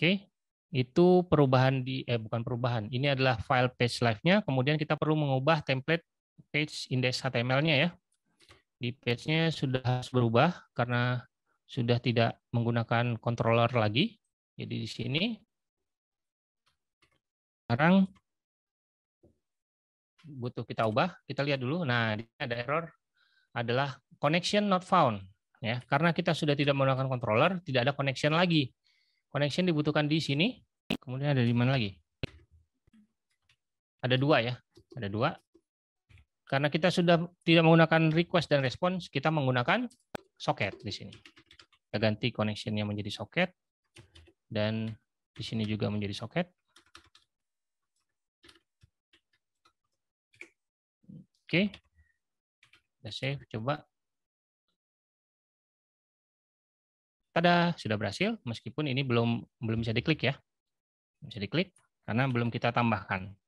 Oke. Itu perubahan di eh bukan perubahan. Ini adalah file page live-nya. Kemudian kita perlu mengubah template page index HTML-nya ya. Di page-nya sudah harus berubah karena sudah tidak menggunakan controller lagi. Jadi di sini sekarang butuh kita ubah. Kita lihat dulu. Nah, di sini ada error adalah connection not found ya. Karena kita sudah tidak menggunakan controller, tidak ada connection lagi connection dibutuhkan di sini. Kemudian ada di mana lagi? Ada dua ya, ada dua. Karena kita sudah tidak menggunakan request dan response, kita menggunakan socket di sini. Kita ganti connectionnya menjadi socket dan di sini juga menjadi socket. Oke, kita save. Coba Tada, sudah berhasil meskipun ini belum belum bisa diklik ya. Bisa diklik karena belum kita tambahkan.